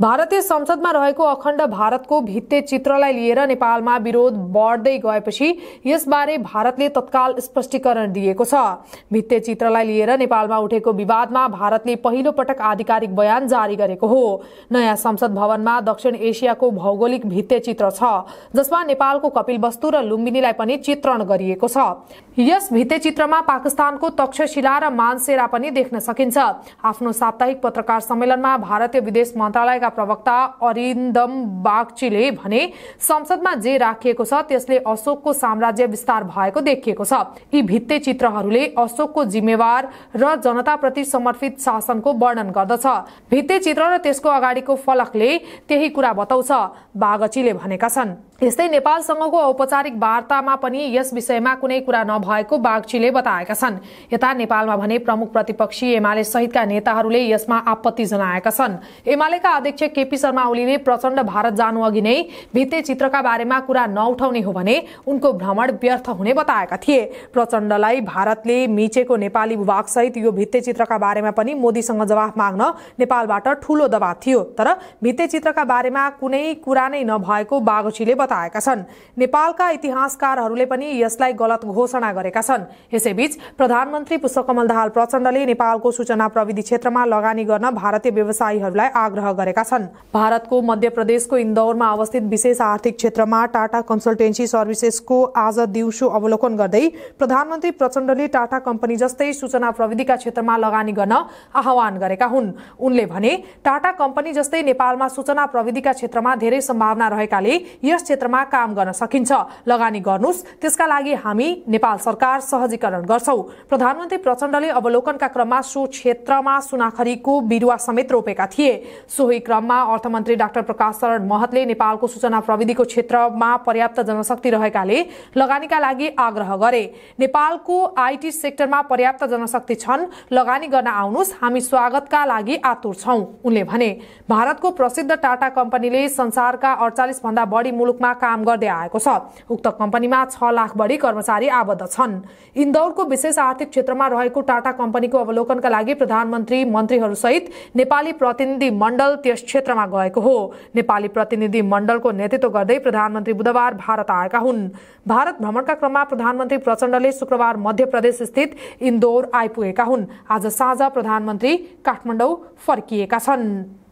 भारतीय संसदमा रहेको अखण्ड भारतको भित्ते चित्रलाई लिएर नेपालमा विरोध बढ्दै गएपछि यसबारे भारतले तत्काल स्पष्टीकरण दिएको छ भित्ते चित्रलाई लिएर नेपालमा उठेको विवादमा भारतले पहिलो पटक आधिकारिक बयान जारी गरेको हो नयाँ संसद भवनमा दक्षिण एसियाको भौगोलिक भित्ते चित्र छ जसमा नेपालको कपिलवस्तु र लुम्बिनीलाई पनि चित्रण गरिएको छ यस भित्ते चित्रमा पाकिस्तानको तक्षशिला र मानसेरा पनि देख्न सकिन्छ आफ्नो साप्ताहिक पत्रकार सम्मेलनमा भारतीय विदेश मन्त्रालय प्रवक्ता अरिन्दम बागचीले भने संसदमा जे राखिएको छ त्यसले अशोकको साम्राज्य विस्तार भएको देखिएको छ यी भित्ते चित्रहरूले अशोकको जिम्मेवार र जनताप्रति समर्पित शासनको वर्णन गर्दछ भित्ते चित्र र त्यसको अगाडिको फलकले त्यही कुरा बताउँछ बागचीले भनेका छन् यस्तै नेपालसँगको औपचारिक वार्तामा पनि यस विषयमा कुनै कुरा नभएको बागचीले बताएका छन् यता नेपालमा भने प्रमुख प्रतिपक्षी एमाले सहितका नेताहरूले यसमा आपत्ति जनाएका छन् एमालेका अध्यक्ष केपी शर्मा ओलीले प्रचण्ड भारत जानु अघि नै भित्ते चित्रका बारेमा कुरा नउठाउने हो भने उनको भ्रमण व्यर्थ हुने बताएका थिए प्रचण्डलाई भारतले मिचेको नेपाली भूभागसहित यो भित्ते चित्रका बारेमा पनि मोदीसँग जवाफ माग्न नेपालबाट ठूलो दबाव थियो तर भित्ते चित्रका बारेमा कुनै कुरा नै नभएको बागोचीले बताएका छन् नेपालका इतिहासकारहरूले पनि यसलाई गलत घोषणा गरेका छन् यसैबीच प्रधानमन्त्री पुष्पकमल दाहाल प्रचण्डले नेपालको सूचना प्रविधि क्षेत्रमा लगानी गर्न भारतीय व्यवसायीहरूलाई आग्रह गरेका छन् भारतको मध्य प्रदेशको इन्दौरमा अवस्थित विशेष आर्थिक क्षेत्रमा टाटा कन्सल्टेन्सी सर्भिसेसको आज दिउँसो अवलोकन गर्दै प्रधानमन्त्री प्रचण्डले टाटा कम्पनी जस्तै सूचना प्रविधिका क्षेत्रमा लगानी गर्न आह्वान गरेका हुन् उनले भने टाटा कम्पनी जस्तै नेपालमा सूचना प्रविधिका क्षेत्रमा धेरै सम्भावना रहेकाले यस क्षेत्रमा काम गर्न सकिन्छ लगानी गर्नुहोस् त्यसका लागि हामी नेपाल सरकार सहजीकरण गर्छौ प्रधानमन्त्री प्रचण्डले अवलोकनका क्रममा सो क्षेत्रमा सुनाखरीको बिरुवा समेत रोपेका थिए सोही क्रममा अर्थमन्त्री डाक्टर प्रकाश शरण महतले नेपालको सूचना प्रविधिको क्षेत्रमा पर्याप्त जनशक्ति रहेकाले लगानीका लागि आग्रह गरे नेपालको आइटी सेक्टरमा पर्याप्त जनशक्ति छन् लगानी गर्न आउनुहोस् हामी स्वागतका लागि आतुर छौं उनले भने भारतको प्रसिद्ध टाटा कम्पनीले संसारका अडचालिस भन्दा बढी मुलुकमा काम गर्दै आएको छ उक्त कम्पनीमा छ लाख बढी कर्मचारी आबद्ध छन् इन्दौरको विशेष आर्थिक क्षेत्रमा रहेको टाटा कम्पनीको अवलोकनका लागि प्रधानमन्त्री मन्त्रीहरूसहित नेपाली प्रतिनिधि मण्डल त्यस क्षेत्रमा गएको हो नेपाली प्रतिनिधि मण्डलको नेतृत्व गर्दै प्रधानमन्त्री बुधबार भारत आएका हुन् भारत भ्रमणका क्रममा प्रधानमन्त्री प्रचण्डले शुक्रबार मध्य प्रदेश स्थित इन्दोर आइपुगेका हुन् आज साँझ प्रधानमन्त्री काठमाडौँ फर्किएका छन्